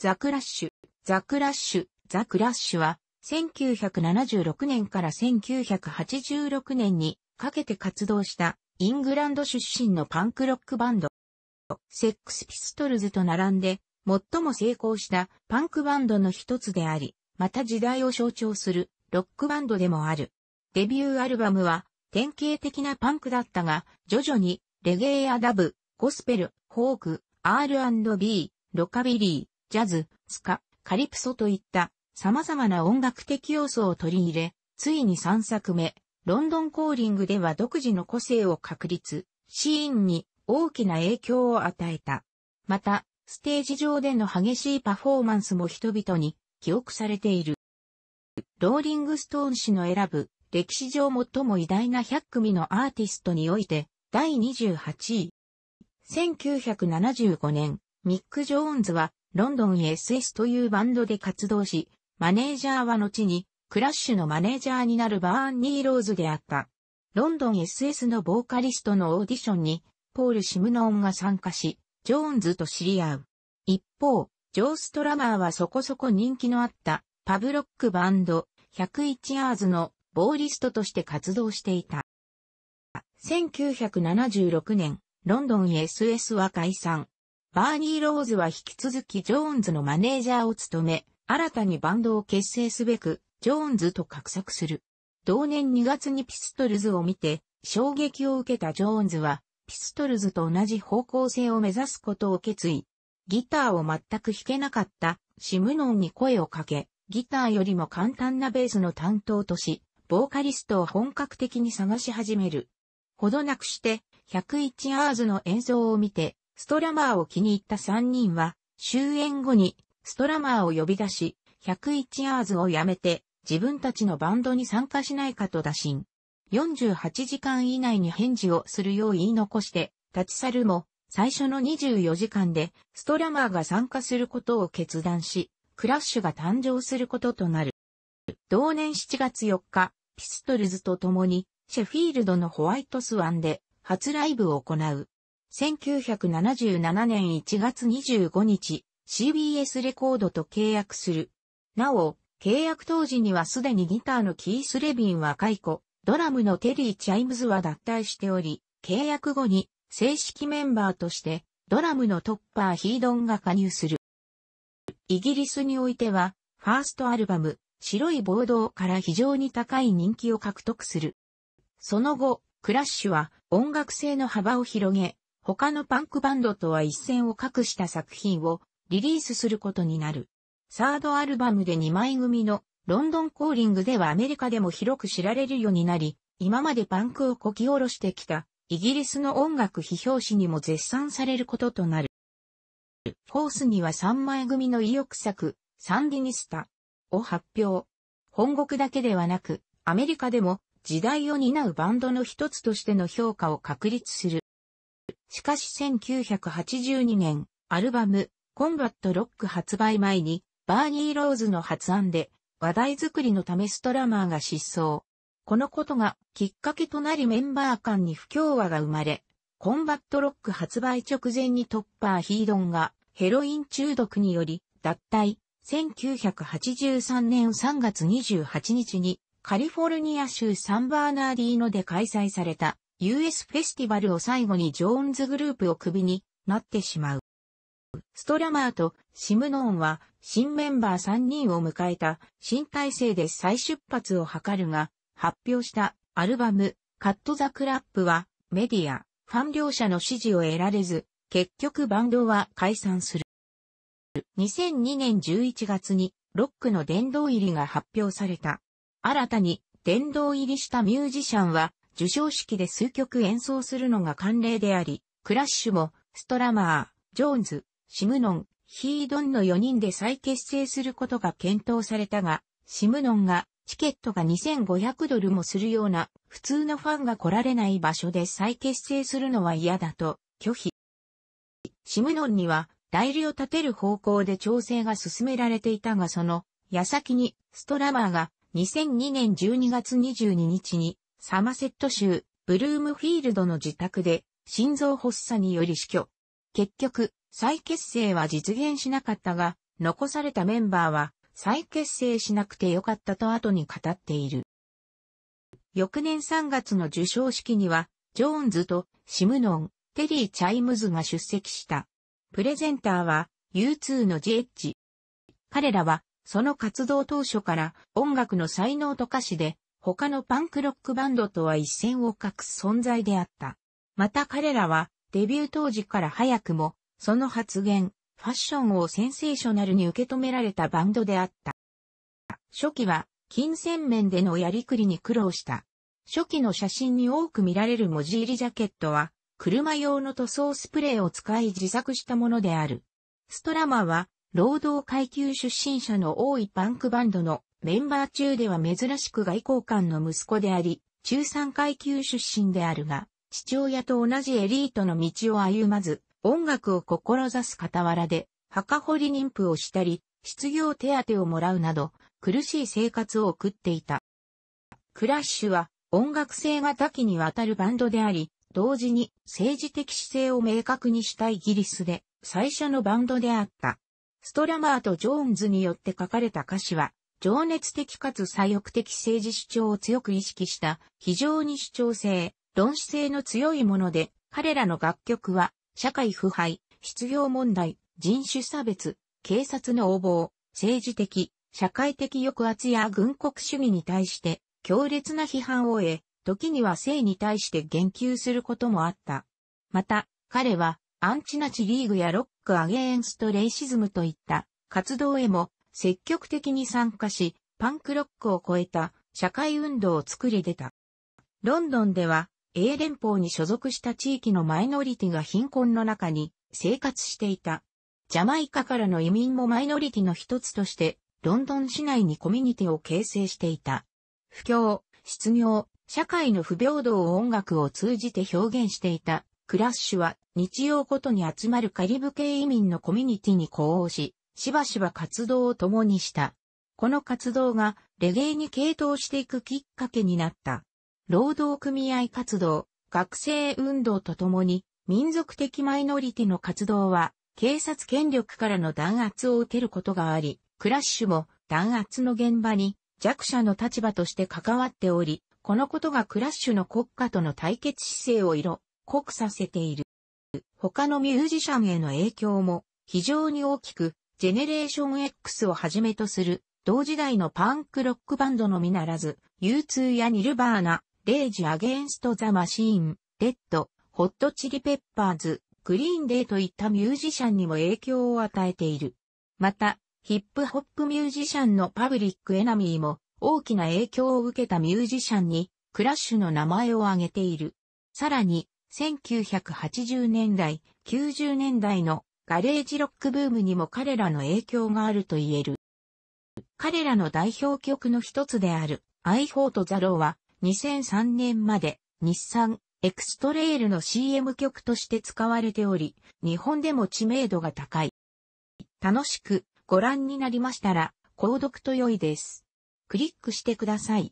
ザクラッシュ、ザクラッシュ、ザクラッシュは、1976年から1986年にかけて活動したイングランド出身のパンクロックバンド。セックスピストルズと並んで最も成功したパンクバンドの一つであり、また時代を象徴するロックバンドでもある。デビューアルバムは典型的なパンクだったが、徐々にレゲエやダブ、ゴスペル、フォーク、R&B、ロカビリー、ジャズ、スカ、カリプソといった様々な音楽的要素を取り入れ、ついに3作目、ロンドンコーリングでは独自の個性を確立、シーンに大きな影響を与えた。また、ステージ上での激しいパフォーマンスも人々に記憶されている。ローリングストーン氏の選ぶ歴史上最も偉大な100組のアーティストにおいて第28位。1975年、ミック・ジョーンズはロンドン SS というバンドで活動し、マネージャーは後に、クラッシュのマネージャーになるバーンニー・ローズであった。ロンドン SS のボーカリストのオーディションに、ポール・シムノーンが参加し、ジョーンズと知り合う。一方、ジョー・ストラマーはそこそこ人気のあったパブロックバンド101アーズのボーリストとして活動していた。1976年、ロンドン SS は解散。バーニー・ローズは引き続きジョーンズのマネージャーを務め、新たにバンドを結成すべく、ジョーンズと画策する。同年2月にピストルズを見て、衝撃を受けたジョーンズは、ピストルズと同じ方向性を目指すことを決意。ギターを全く弾けなかったシムノンに声をかけ、ギターよりも簡単なベースの担当とし、ボーカリストを本格的に探し始める。ほどなくして、101アーズの演奏を見て、ストラマーを気に入った3人は、終演後にストラマーを呼び出し、101アーズをやめて自分たちのバンドに参加しないかと打診。48時間以内に返事をするよう言い残して立ち去るも、最初の24時間でストラマーが参加することを決断し、クラッシュが誕生することとなる。同年7月4日、ピストルズと共にシェフィールドのホワイトスワンで初ライブを行う。1977年1月25日、CBS レコードと契約する。なお、契約当時にはすでにギターのキース・レビンは解雇、ドラムのテリー・チャイムズは脱退しており、契約後に正式メンバーとしてドラムのトッパー・ヒードンが加入する。イギリスにおいては、ファーストアルバム、白い暴動から非常に高い人気を獲得する。その後、クラッシュは音楽性の幅を広げ、他のパンクバンドとは一線を画した作品をリリースすることになる。サードアルバムで2枚組のロンドンコーリングではアメリカでも広く知られるようになり、今までパンクをこき下ろしてきたイギリスの音楽批評誌にも絶賛されることとなる。フォースには3枚組の意欲作、サンディニスタを発表。本国だけではなく、アメリカでも時代を担うバンドの一つとしての評価を確立する。しかし1982年、アルバム、コンバットロック発売前に、バーニー・ローズの発案で、話題作りのためストラマーが失踪。このことがきっかけとなりメンバー間に不協和が生まれ、コンバットロック発売直前にトッパー・ヒードンがヘロイン中毒により脱退。1983年3月28日にカリフォルニア州サンバーナーディーノで開催された US フェスティバルを最後にジョーンズグループをクビになってしまう。ストラマーとシムノーンは新メンバー3人を迎えた新体制で再出発を図るが発表したアルバムカットザクラップはメディア、ファン両者の支持を得られず結局バンドは解散する。2002年11月にロックの殿堂入りが発表された。新たに殿堂入りしたミュージシャンは授賞式で数曲演奏するのが慣例であり、クラッシュも、ストラマー、ジョーンズ、シムノン、ヒードンの4人で再結成することが検討されたが、シムノンが、チケットが2500ドルもするような、普通のファンが来られない場所で再結成するのは嫌だと、拒否。シムノンには、代理を立てる方向で調整が進められていたがその、矢先に、ストラマーが、2002年12月22日に、サマセット州、ブルームフィールドの自宅で、心臓発作により死去。結局、再結成は実現しなかったが、残されたメンバーは、再結成しなくてよかったと後に語っている。翌年3月の受賞式には、ジョーンズとシムノン、テリー・チャイムズが出席した。プレゼンターは U2 のジエッジ。彼らは、その活動当初から音楽の才能と歌詞で他のパンクロックバンドとは一線を画す存在であった。また彼らは、デビュー当時から早くも、その発言、ファッションをセンセーショナルに受け止められたバンドであった。初期は、金銭面でのやりくりに苦労した。初期の写真に多く見られる文字入りジャケットは、車用の塗装スプレーを使い自作したものである。ストラマは、労働階級出身者の多いパンクバンドのメンバー中では珍しく外交官の息子であり、中産階級出身であるが、父親と同じエリートの道を歩まず、音楽を志す傍らで、墓掘り妊婦をしたり、失業手当をもらうなど、苦しい生活を送っていた。クラッシュは音楽性が多岐にわたるバンドであり、同時に政治的姿勢を明確にしたイギリスで最初のバンドであった。ストラマーとジョーンズによって書かれた歌詞は情熱的かつ左翼的政治主張を強く意識した非常に主張性、論視性の強いもので、彼らの楽曲は社会腐敗、失業問題、人種差別、警察の横暴、政治的、社会的抑圧や軍国主義に対して強烈な批判を得、時には性に対して言及することもあった。また、彼はアンチナチリーグやロックアゲエンストレイシズムといった活動へも積極的に参加し、パンクロックを超えた社会運動を作り出た。ロンドンでは、英連邦に所属した地域のマイノリティが貧困の中に生活していた。ジャマイカからの移民もマイノリティの一つとして、ロンドン市内にコミュニティを形成していた。不況、失業、社会の不平等を音楽を通じて表現していた。クラッシュは日曜ごとに集まるカリブ系移民のコミュニティに呼応し、しばしば活動を共にした。この活動がレゲエに傾倒していくきっかけになった。労働組合活動、学生運動とともに、民族的マイノリティの活動は、警察権力からの弾圧を受けることがあり、クラッシュも弾圧の現場に弱者の立場として関わっており、このことがクラッシュの国家との対決姿勢を色濃くさせている。他のミュージシャンへの影響も非常に大きく、ジェネレーション X をはじめとする、同時代のパンクロックバンドのみならず、U2 やニルバーナ、レイジ・アゲンスト・ザ・マシーン、レッド、ホット・チリ・ペッパーズ、グリーン・デイといったミュージシャンにも影響を与えている。また、ヒップホップミュージシャンのパブリック・エナミーも大きな影響を受けたミュージシャンにクラッシュの名前を挙げている。さらに、1980年代、90年代のガレージロックブームにも彼らの影響があると言える。彼らの代表曲の一つである、I Fought the Law は、2003年まで、日産、エクストレイルの CM 曲として使われており、日本でも知名度が高い。楽しくご覧になりましたら、購読と良いです。クリックしてください。